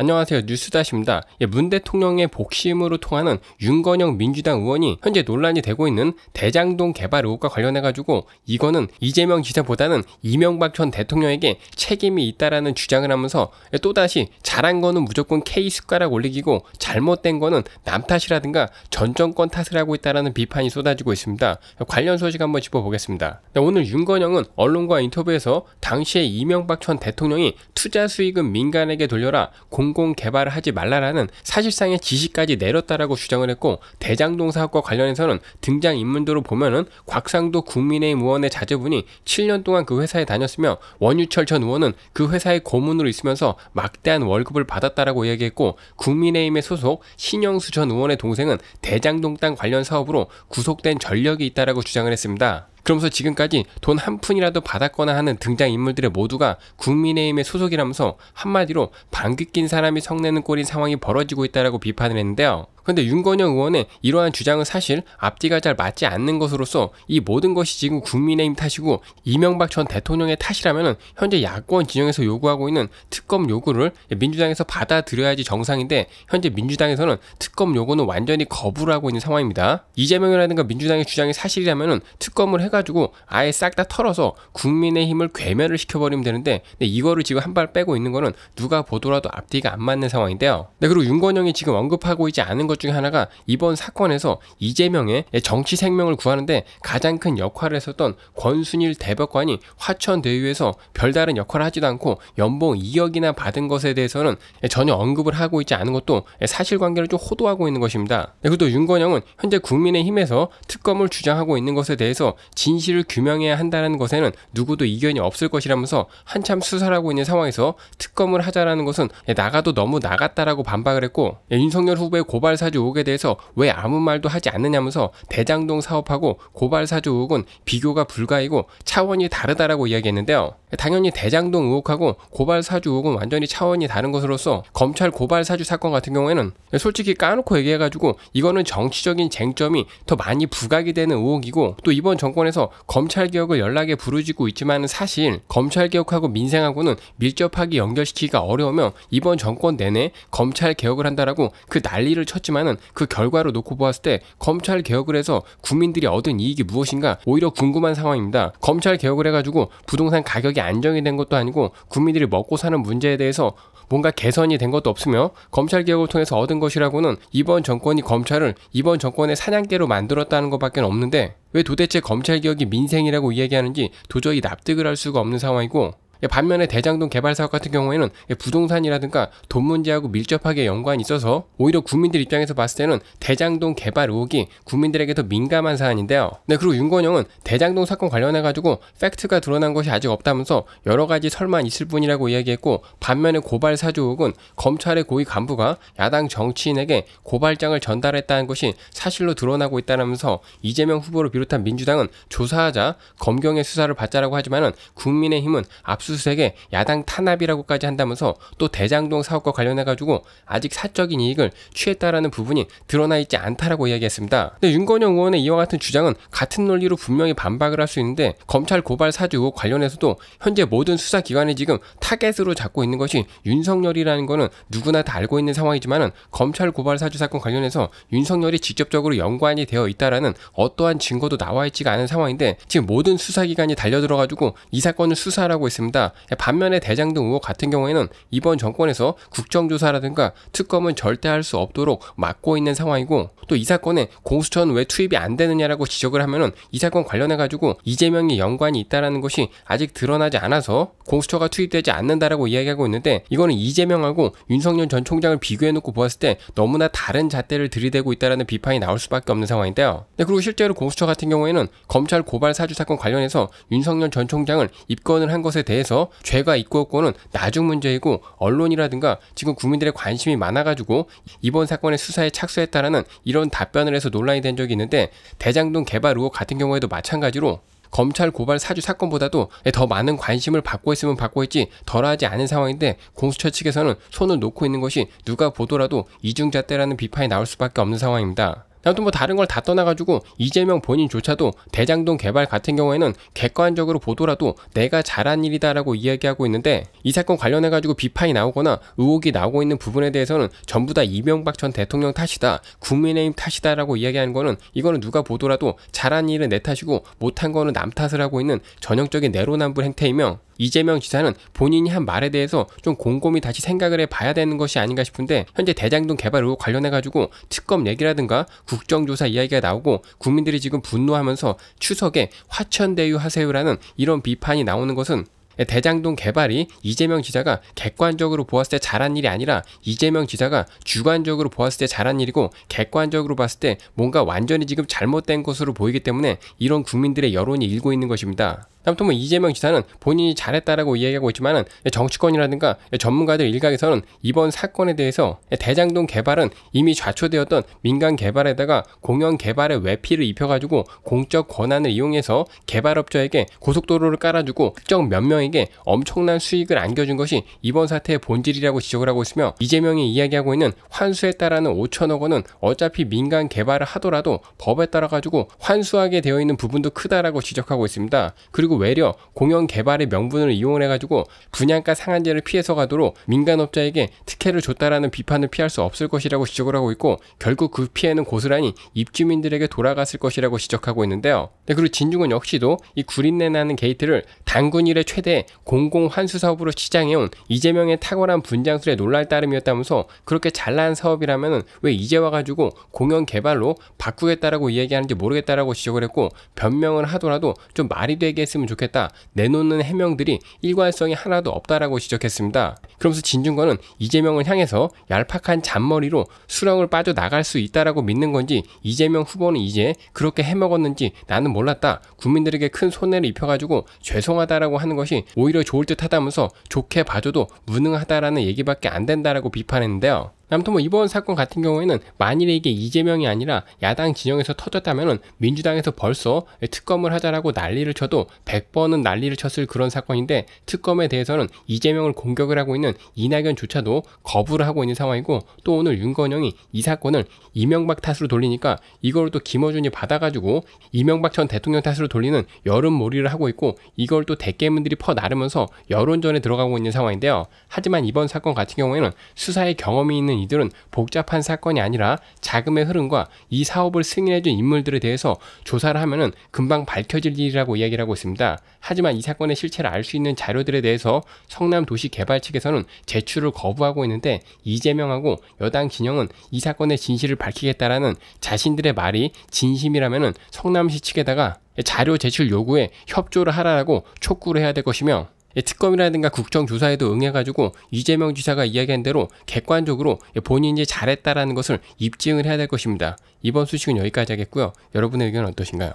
안녕하세요. 뉴스다시입니다. 예, 문 대통령의 복심으로 통하는 윤건영 민주당 의원이 현재 논란이 되고 있는 대장동 개발 의혹과 관련해가지고 이거는 이재명 지사보다는 이명박 전 대통령에게 책임이 있다라는 주장을 하면서 예, 또다시 잘한 거는 무조건 K 숟가락 올리기고 잘못된 거는 남 탓이라든가 전 정권 탓을 하고 있다라는 비판이 쏟아지고 있습니다. 예, 관련 소식 한번 짚어보겠습니다. 네, 오늘 윤건영은 언론과 인터뷰에서 당시에 이명박 전 대통령이 투자 수익은 민간에게 돌려라 공 전공 개발을 하지 말라라는 사실상의 지시까지 내렸다라고 주장을 했고 대장동 사업과 관련해서는 등장 인물들로 보면은 곽상도 국민의힘 의원의 자제분이 7년 동안 그 회사에 다녔으며 원유철 전 의원은 그 회사의 고문으로 있으면서 막대한 월급을 받았다라고 이야기했고 국민의힘의 소속 신영수 전 의원의 동생은 대장동 땅 관련 사업으로 구속된 전력이 있다라고 주장을 했습니다. 그러면서 지금까지 돈 한 푼이라도 받았거나 하는 등장인물들의 모두가 국민의힘의 소속이라면서 한마디로 방귀 낀 사람이 성내는 꼴인 상황이 벌어지고 있다라고 비판을 했는데요. 근데 윤건영 의원의 이러한 주장은 사실 앞뒤가 잘 맞지 않는 것으로서 이 모든 것이 지금 국민의힘 탓이고 이명박 전 대통령의 탓이라면 현재 야권 진영에서 요구하고 있는 특검 요구를 민주당에서 받아들여야지 정상인데 현재 민주당에서는 특검 요구는 완전히 거부를 하고 있는 상황입니다. 이재명이라든가 민주당의 주장이 사실이라면 특검을 해가지고 아예 싹 다 털어서 국민의힘을 괴멸을 시켜버리면 되는데 이거를 지금 한 발 빼고 있는 거는 누가 보더라도 앞뒤가 안 맞는 상황인데요. 네, 그리고 윤건영이 지금 언급하고 있지 않은 것것 중에 하나가 이번 사건에서 이재명의 정치 생명을 구하는데 가장 큰 역할을 했었던 권순일 대법관이 화천대유에서 별다른 역할을 하지도 않고 연봉 2억이나 받은 것에 대해서는 전혀 언급을 하고 있지 않은 것도 사실관계를 좀 호도하고 있는 것입니다. 네, 그리고 또 윤건영은 현재 국민의힘에서 특검을 주장하고 있는 것에 대해서 진실을 규명해야 한다는 것에는 누구도 이견이 없을 것이라면서 한참 수사를 하고 있는 상황에서 특검을 하자라는 것은 나가도 너무 나갔다라고 반박을 했고 네, 윤석열 후보의 고발 사 사주 의혹에 대해서 왜 아무 말도 하지 않느냐면서 대장동 사업하고 고발사주 의혹은 비교가 불가이고 차원이 다르다라고 이야기했는데요. 당연히 대장동 의혹하고 고발사주 의혹은 완전히 차원이 다른 것으로서 검찰 고발사주 사건 같은 경우에는 솔직히 까놓고 얘기해가지고 이거는 정치적인 쟁점이 더 많이 부각이 되는 의혹이고 또 이번 정권에서 검찰개혁을 연락에 부르짖고 있지만 사실 검찰개혁하고 민생하고는 밀접하게 연결시키기가 어려우며 이번 정권 내내 검찰개혁을 한다라고 그 난리를 쳤지만 하지만은 그 결과를 놓고 보았을 때 검찰 개혁을 해서 국민들이 얻은 이익이 무엇인가 오히려 궁금한 상황입니다. 검찰 개혁을 해가지고 부동산 가격이 안정이 된 것도 아니고 국민들이 먹고 사는 문제에 대해서 뭔가 개선이 된 것도 없으며 검찰 개혁을 통해서 얻은 것이라고는 이번 정권이 검찰을 이번 정권의 사냥개로 만들었다는 것밖에 없는데 왜 도대체 검찰 개혁이 민생이라고 이야기하는지 도저히 납득을 할 수가 없는 상황이고 예, 반면에 대장동 개발 사업 같은 경우에는 예, 부동산이라든가 돈 문제하고 밀접하게 연관이 있어서 오히려 국민들 입장에서 봤을 때는 대장동 개발 의혹이 국민들에게 더 민감한 사안인데요. 네, 그리고 윤건영은 대장동 사건 관련해가지고 팩트가 드러난 것이 아직 없다면서 여러 가지 설만 있을 뿐이라고 이야기했고 반면에 고발 사주 의혹은 검찰의 고위 간부가 야당 정치인에게 고발장을 전달했다는 것이 사실로 드러나고 있다면서 이재명 후보를 비롯한 민주당은 조사하자 검경의 수사를 받자라고 하지만은 국민의힘은 앞서 압수수색에 야당 탄압이라고까지 한다면서 또 대장동 사업과 관련해가지고 아직 사적인 이익을 취했다라는 부분이 드러나 있지 않다라고 이야기했습니다. 근데 윤건영 의원의 이와 같은 주장은 같은 논리로 분명히 반박을 할 수 있는데 검찰 고발 사주 의혹 관련해서도 현재 모든 수사기관이 지금 타겟으로 잡고 있는 것이 윤석열이라는 거는 누구나 다 알고 있는 상황이지만은 검찰 고발 사주 사건 관련해서 윤석열이 직접적으로 연관이 되어 있다라는 어떠한 증거도 나와 있지가 않은 상황인데 지금 모든 수사기관이 달려들어가지고 이 사건을 수사하고 있습니다. 문제다. 반면에 대장동 의혹 같은 경우에는 이번 정권에서 국정조사라든가 특검은 절대 할 수 없도록 막고 있는 상황이고 또 이 사건에 공수처는 왜 투입이 안 되느냐라고 지적을 하면은 이 사건 관련해 가지고 이재명이 연관이 있다라는 것이 아직 드러나지 않아서 공수처가 투입되지 않는다라고 이야기하고 있는데 이거는 이재명하고 윤석열 전 총장을 비교해 놓고 보았을 때 너무나 다른 잣대를 들이대고 있다라는 비판이 나올 수밖에 없는 상황인데요. 네, 그리고 실제로 공수처 같은 경우에는 검찰 고발 사주 사건 관련해서 윤석열 전 총장을 입건을 한 것에 대해서 그래서 죄가 있고 없고는 나중 문제이고 언론이라든가 지금 국민들의 관심이 많아가지고 이번 사건의 수사에 착수했다라는 이런 답변을 해서 논란이 된 적이 있는데 대장동 개발 의혹 같은 경우에도 마찬가지로 검찰 고발 사주 사건보다도 더 많은 관심을 받고 있으면 받고 있지 덜하지 않은 상황인데 공수처 측에서는 손을 놓고 있는 것이 누가 보더라도 이중잣대라는 비판이 나올 수밖에 없는 상황입니다. 아무튼 뭐 다른 걸 다 떠나가지고 이재명 본인조차도 대장동 개발 같은 경우에는 객관적으로 보더라도 내가 잘한 일이다라고 이야기하고 있는데 이 사건 관련해가지고 비판이 나오거나 의혹이 나오고 있는 부분에 대해서는 전부 다 이명박 전 대통령 탓이다, 국민의힘 탓이다라고 이야기하는 거는 이거는 누가 보더라도 잘한 일은 내 탓이고 못한 거는 남 탓을 하고 있는 전형적인 내로남불 행태이며 이재명 지사는 본인이 한 말에 대해서 좀 곰곰이 다시 생각을 해봐야 되는 것이 아닌가 싶은데 현재 대장동 개발 의혹 관련해가지고 특검 얘기라든가 국정조사 이야기가 나오고 국민들이 지금 분노하면서 추석에 화천대유 하세요라는 이런 비판이 나오는 것은 대장동 개발이 이재명 지사가 객관적으로 보았을 때 잘한 일이 아니라 이재명 지사가 주관적으로 보았을 때 잘한 일이고 객관적으로 봤을 때 뭔가 완전히 지금 잘못된 것으로 보이기 때문에 이런 국민들의 여론이 일고 있는 것입니다. 아무튼 뭐 이재명 지사는 본인이 잘했다라고 이야기하고 있지만은 정치권이라든가 전문가들 일각에서는 이번 사건에 대해서 대장동 개발은 이미 좌초되었던 민간 개발에다가 공영 개발의 외피를 입혀가지고 공적 권한을 이용해서 개발업자에게 고속도로를 깔아주고 특정 몇 명에게 엄청난 수익을 안겨준 것이 이번 사태의 본질이라고 지적을 하고 있으며 이재명이 이야기하고 있는 환수했다라는 5천억 원은 어차피 민간 개발을 하더라도 법에 따라 가지고 환수하게 되어 있는 부분도 크다라고 지적하고 있습니다. 그리고 그리고 외려 공영 개발의 명분을 이용해 가지고 분양가 상한제를 피해서 가도록 민간업자에게 특혜를 줬다라는 비판을 피할 수 없을 것이라고 지적을 하고 있고 결국 그 피해는 고스란히 입주민들에게 돌아갔을 것이라고 지적하고 있는데요. 네, 그리고 진중은 역시도 이 구린내나는 게이트를 단군 일의 최대 공공환수 사업으로 시장해온 이재명의 탁월한 분장술에 놀랄 따름이었다면서 그렇게 잘난 사업이라면 왜 이제 와가지고 공영 개발로 바꾸겠다라고 이야기하는지 모르겠다라고 지적을 했고 변명을 하더라도 좀 말이 되게 으면 해으면 좋겠다. 내놓는 해명들이 일관성이 하나도 없다라고 지적했습니다. 그러면서 진중권은 이재명을 향해서 얄팍한 잔머리로 수렁을 빠져나갈 수 있다라고 믿는 건지 이재명 후보는 이제 그렇게 해먹었는지 나는 몰랐다. 국민들에게 큰 손해를 입혀가지고 죄송하다라고 하는 것이 오히려 좋을 듯 하다면서 좋게 봐줘도 무능하다라는 얘기밖에 안 된다라고 비판했는데요. 남토모 이번 사건 같은 경우에는 만일에 이게 이재명이 아니라 야당 진영에서 터졌다면 민주당에서 벌써 특검을 하자라고 난리를 쳐도 100번은 난리를 쳤을 그런 사건인데 특검에 대해서는 이재명을 공격을 하고 있는 이낙연조차도 거부를 하고 있는 상황이고 또 오늘 윤건영이 이 사건을 이명박 탓으로 돌리니까 이걸 또 김어준이 받아가지고 이명박 전 대통령 탓으로 돌리는 여름몰이를 하고 있고 이걸 또 대깨문들이 퍼나르면서 여론전에 들어가고 있는 상황인데요. 하지만 이번 사건 같은 경우에는 수사의 경험이 있는 있는 이들은 복잡한 사건이 아니라 자금의 흐름과 이 사업을 승인해준 인물들에 대해서 조사를 하면 금방 밝혀질 일이라고 이야기를 하고 있습니다. 하지만 이 사건의 실체를 알 수 있는 자료들에 대해서 성남도시개발 측에서는 제출을 거부하고 있는데 이재명하고 여당 진영은 이 사건의 진실을 밝히겠다라는 자신들의 말이 진심이라면 성남시 측에다가 자료 제출 요구에 협조를 하라라고 촉구를 해야 될 것이며 예, 특검이라든가 국정조사에도 응해가지고 이재명 지사가 이야기한 대로 객관적으로 예, 본인이 잘했다라는 것을 입증을 해야 될 것입니다. 이번 수식은 여기까지 하겠고요. 여러분의 의견 은 어떠신가요?